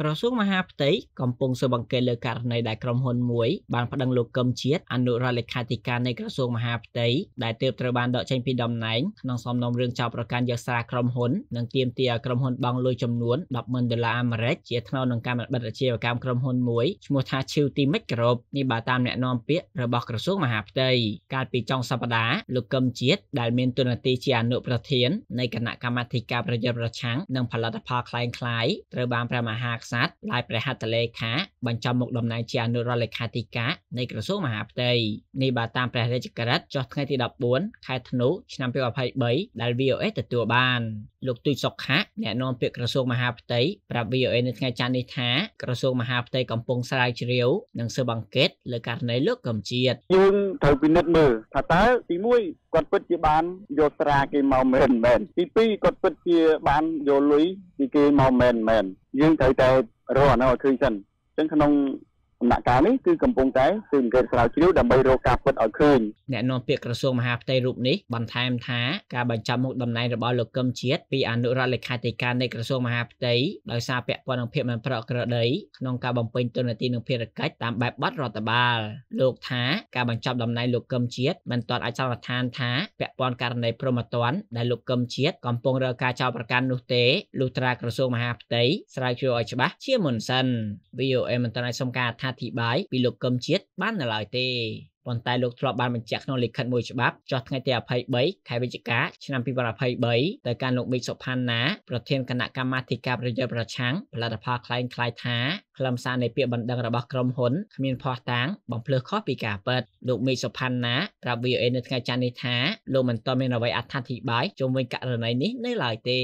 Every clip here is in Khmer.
ក្រសួងមហាផ្ទៃកំពុងស៊ើបអង្កេតលើករណីដែលក្រុមហ៊ុនមួយបានប្តឹងលោកកឹមជាតិអនុរដ្ឋលេខាធិការនៃក្រសួងមហាផ្ទៃដែលទើបត្រូវបានដកចេញពីតំណែងក្នុងសំណុំរឿងចោទប្រកាន់យកសារក្រុមហ៊ុននិងទាមទារឲ្យក្រុមហ៊ុនបង់លុយចំនួន10,000ដុល្លារអាមេរិកជាថ្នូវនឹងការបិទអាជីវកម្មក្រុមហ៊ុនមួយឈ្មោះថាឈីវទីមិចក្របនេះបើតាមអ្នកនាំពាក្យរបស់ក្រសួងមហាផ្ទៃកាលពីចុងសប្តាហ៍លោកកឹមជាតិដែលមានតួនាទីជាអនុប្រធាននៃគណៈកម្មាធិការប្រយុទ្ធប្រឆាំងនិងផលិតផលคล้ายៗត្រូវបានព្រះមហាក្សក្សត្រឡាយព្រះហត្ថលេខា បញ្ចំមុខតំណែងជាអនុរដ្ឋលេខាធិការនៃក្រសួងមហាផ្ទៃនេះបាទតាមព្រះរាជក្រឹត្យចុះថ្ងៃទី14ខែធ្នូឆ្នាំ2023ដែល VOA ទទួលបានលោកទុយសុខៈអ្នកនាំពាក្យក្រសួងមហាផ្ទៃប្រាប់ VOA នៅថ្ងៃច័ន្ទនេះថាក្រសួងមហាផ្ទៃកំពុងស្រាវជ្រាវ និងស៊ើបអង្កេតលើករណីលើកកម្ជាតិយើងត្រូវពិនិត្យមើលថាតើទី1គាត់ពិតជាបានយកស្រាគេមកមែនមែនទី2គាត់ពិតជាបានយកលុយពីគេមកមែនមែនយើងត្រូវតែរកអានោះឲ្យឃើញសិនឹងក្នុងដំណាក់កាលនេះគឺកំពុងតែគឺអង្កេតស្រាវជ្រាវដើម្បីរកការពិតឲ្យឃើញអ្នកនាំពាក្យក្រសួងមហាផ្ទៃរូបនេះបន្ថែមថាការបញ្ចប់មុខតំណែងរបស់លោកកឹមជាតិពីអនុរដ្ឋលេខាធិការនៃក្រសួងមហាផ្ទៃដោយសារពាក់ព័ន្ធនឹងភាពមិនប្រក្រតីក្នុងការបំពេញទនទីនិងភារកិច្ចតាមបែបបទរដ្ឋបាល លោកថាការបញ្ចប់តំណែងលោកកឹមជាតិមិនទាន់អាចសន្និដ្ឋានថាពាក់ព័ន្ធករណីព្រមត្តន ដែលលោកកឹមជាតិកំពុងរកការចោទប្រកាន់នោះទេលុះត្រាក្រសួងមហាផ្ទៃស្រាវជ្រាវឲ្យច្បាស់ជាមុនសិន VOA មិនទាន់អាចសុំការថាហាធិប្បាយពីលោកកឹមជាតិបាននៅឡើយទេប៉ុន្តែលោកធ្លាប់បានបញ្ជាក់ក្នុងលិខិតមួយច្បាប់ចុះថ្ងៃទី23ខែវិច្ឆិកាឆ្នាំ2023ទៅកាន់លោកមីកសុផាន់ណាប្រធានគណៈកម្មាធិការប្រយុទ្ធប្រឆាំងផលិតផលคล้ายคล้ายថាខ្លឹមសារនៃពាក្យបណ្ដឹងរបស់ក្រុមហ៊ុនគ្មានភស្តុតាងបំភ្លឺខុសពីការពិតលោកមីកសុផាន់ណាប្រាប់ VOA នៅថ្ងៃច័ន្ទនេះថាលោកមិនទាន់មានអ្វីអត្ថាធិប្បាយជុំវិញករណីនេះនៅឡើយទេ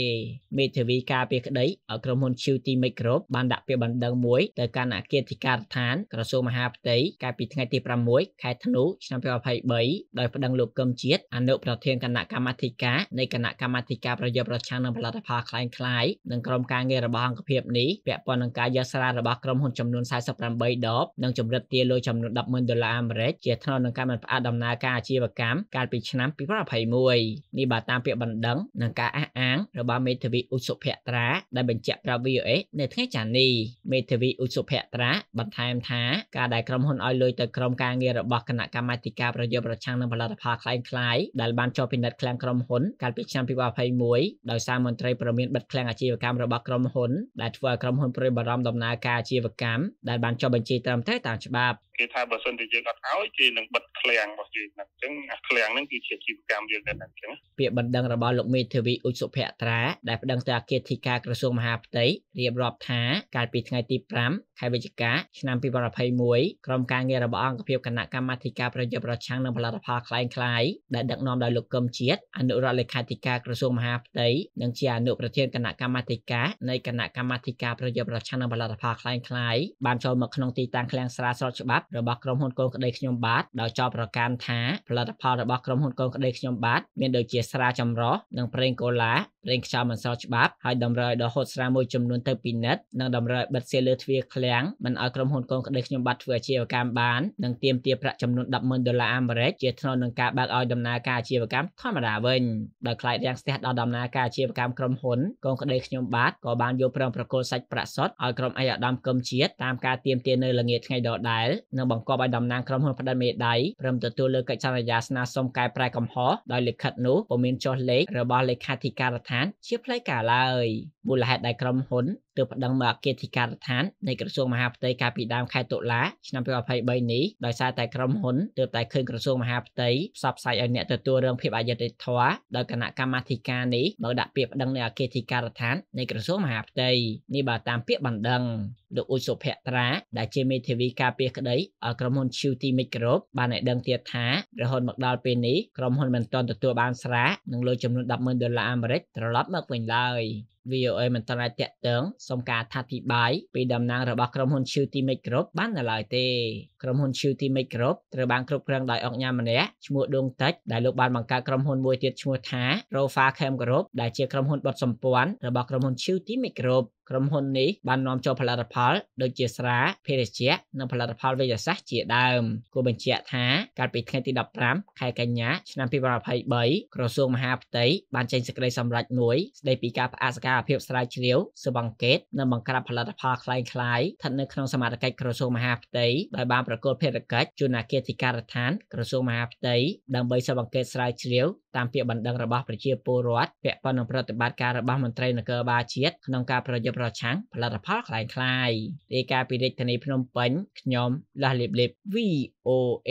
មេធាវីការពារក្តីឲ្យក្រុមហ៊ុន QT Micro បានដាក់ពាក្យបណ្ដឹងមួយទៅកាន់អគ្គលេខាធិការដ្ឋានក្រសួងមហាផ្ទៃកាលពីថ្ងៃទី6ខែធ្នូនោះឆ្នាំ2023ដោយប្តឹងលោកកឹមជាតិអនុប្រធានគណៈកម្មាធិការនៃគណៈកម្មាធិការប្រយុទ្ធប្រឆាំងនឹងផលិតផលคล้ายคล้ายនិងក្រុមការងាររបស់អង្គភាពនេះពាក់ព័ន្ធនឹងការយកស្រារបស់ក្រុមហ៊ុនចំនួន48ដបនិងជំរិតទាលុយចំនួន100,000ដុល្លារអាមេរិកជាថ្នូវនឹងការមិនផ្អាកដំណើរការអាជីវកម្មកាលពីឆ្នាំ2021នេះបើតាមពាក្យបណ្ដឹងនិងការអះអាងរបស់មេធាវីឧសុភ័ត្រាដែលបញ្ជាក់ប្រាប់ VOA នៅថ្ងៃច័ន្ទនេះមេធាវីឧសុភ័ត្រាបន្ថែមថាការដែលក្រុមហ៊ុនឲ្យលុយទៅក្រុមការងាររបស់គណៈកម្មាធិការប្រយុទ្ធប្រឆាំងនឹងផលិតផលคล้ายៗដែលបានចុះពិនិត្យឃ្លាំងក្រុមហ៊ុនកាលពីឆ្នាំ2021ដោយសារមន្ត្រីប្រមានបិទឃ្លាំងអាជីវកម្មរបស់ក្រុមហ៊ុនដែលធ្វើឲ្យក្រុមហ៊ុនព្រួយបារម្ភដំណើរការអាជីវកម្ម ដែលបានចុះបញ្ជីត្រឹមត្រូវតាមច្បាប់គេថាបើសិនជាយើងអត់ឲ្យគេនឹងបិទឃ្លាំងរបស់យើងហ្នឹងអញ្ចឹងអាឃ្លាំងហ្នឹងគឺជាជីវកម្មយើងដែរហ្នឹងអញ្ចឹងពាក្យបណ្ដឹងរបស់លោកមេធាវីឧចសុភ័ត្រាដែលបណ្ដឹងទៅអគ្គធិការក្រសួងមហាផ្ទៃរៀបរាប់ថាកាលពីថ្ងៃទី5ខែវិច្ឆិកា ឆ្នាំ2021ក្រុមការងាររបស់អង្គភាពគណៈកម្មាធិការប្រយុទ្ធប្រឆាំងនឹងផលិតផលคล้ายคล้ายដែលដឹកនាំដោយលោកកឹមជាតិអនុរដ្ឋលេខាធិការក្រសួងមហាផ្ទៃនិងជាអនុប្រធានគណៈកម្មាធិការនៃគណៈកម្មាធិការប្រយុទ្ធប្រឆាំងនឹងផលិតផលคล้ายคล้ายបានចូលមកក្នុងទីតាំងឃ្លាំងស្រាស្រោតច្បាប់របស់ក្រុមហ៊ុនកូនក្តីខ្ញុំបាទដោយចោទប្រកាន់ថាផលិតផលរបស់ក្រុមហ៊ុនកូនក្តីខ្ញុំបាទមានដូចជាស្រាចម្រោះនិងប្រេងកូឡាប្រេងខ្យល់មិនស្របច្បាប់ហើយតម្រូវឲ្យដកហូតស្រាមួយចំនួនទៅពិនិត្យនិងតម្រូវឲ្យបិទសៀលលើទ្វារឃ្លាំងមិនឲ្យក្រុមហ៊ុនកូនក្តីខ្ញុំបាទធ្វើអាជីវកម្មបាននិងទាមទារប្រាក់ចំនួន100000ដុល្លារអាមេរិកជាថ្នូវនឹងការបើកឲ្យដំណើរការអាជីវកម្មធម្មតាវិញដោយខ្លាចរាំងស្ទះដល់ដំណើរការអាជីវកម្មក្រុមហ៊ុនកូនក្តីខ្ញុំបាទក៏បានយកប្រឹងប្រគល់សាច់ប្រាក់សុទ្ធឲ្យក្រុមអាយដាមកឹមជាតិតាមការទាមទារនៅល្ងាចថ្ងៃដដែលនិងបង្គាប់ឲ្យតំណាងក្រុមហ៊ុនផ្ដិតមេដៃព្រមទទួលលើកិច្ចសន្យាស្នើសុំកែប្រែកំហុសដោយលិខិតនោះពុំមានចុះលេខរបស់លេខាធិការដ្ឋានជាផ្លូវការឡើយ។មូលហេតុដែលក្រុមហ៊ុនទើបប្តឹងមកអគ្គធិការដ្ឋាននៃក្រសួងមហាផ្ទៃកាលពីដើមខែតុលាឆ្នាំ2023នេះដោយសារតែក្រុមហ៊ុនទើបតែឃើញក្រសួងមហាផ្ទៃផ្សព្វផ្សាយឲ្យអ្នកទទួលរឿងភាពអយុត្តិធម៌ដោយគណៈកម្មាធិការនេះមកដាក់ពាក្យប្តឹងនៅអគ្គធិការដ្ឋាននៃក្រសួងមហាផ្ទៃនេះបើតាមពាក្យបណ្ដឹងលោកអ៊ុចសុភ័ត្រាដែលជាមេធាវីការពារក្តីឲ្យក្រុមហ៊ុន Duty Micro បានឲ្យដឹងទៀតថារហូតមកដល់ពេលនេះក្រុមហ៊ុនមិនទាន់ទទួលបានស្រានិងលុយចំនួន100,000ដុល្លារអាមេរិកត្រឡប់មកវិញឡើយ VOA មិនទាន់អាចតាក់ទងសុំការអធិប្បាយពីតំណាង របស់ក្រុមហ៊ុន Chutimic Group បាននៅឡើយទេក្រុមហ៊ុន Chutimic Group ត្រូវបានគ្រប់គ្រងដោយអង្គញាម្នាក់ឈ្មោះដួងតិចដែលលោកបានបង្កើតក្រុមហ៊ុនមួយទៀតឈ្មោះថា Rofa Chem Group ដែលជាក្រុមហ៊ុនបដសម្ព័ន្ធរបស់ក្រុមហ៊ុន Chutimic Group ក្រុមហ៊ុននេះបាននាំចូលផលិតផលដូចជាស្រាភេសជ្ជៈនិងផលិតផលវេជ្ជសាស្ត្រជាដើមគួរបញ្ជាក់ថាកាលពីថ្ងៃទី15ខែកញ្ញាឆ្នាំ2023ក្រសួងមហាផ្ទៃបានចេញសេចក្តីសម្រេចមួយស្តីពីការផ្អាកសកម្មភាពស្រាវជ្រាវស៊ើបអង្កេតនិងបង្ក្រាបផលិតផលคล้ายៗស្ថិតនៅក្នុងសមត្ថកិច្ចក្រសួងមហាផ្ទៃដោយបានប្រកល់ភារកិច្ចជូនអគ្គលេខាធិការដ្ឋាន ក្រសួងមហាផ្ទៃដើម្បីស៊ើបអង្កេតស្រាវជ្រាវតាមពាក្យបណ្ដឹងរបស់ប្រជាពលរដ្ឋពាក់ព័ន្ធនឹងប្រតិបត្តិការរបស់មន្ត្រីនគរបាលជាតិក្នុងការប្រយុទ្ធប្រឆាំងផលិតផលคล้ายៗរាយការណ៍ពីរាជធានីភ្នំពេញខ្ញុំដាស់លៀបលៀប VOA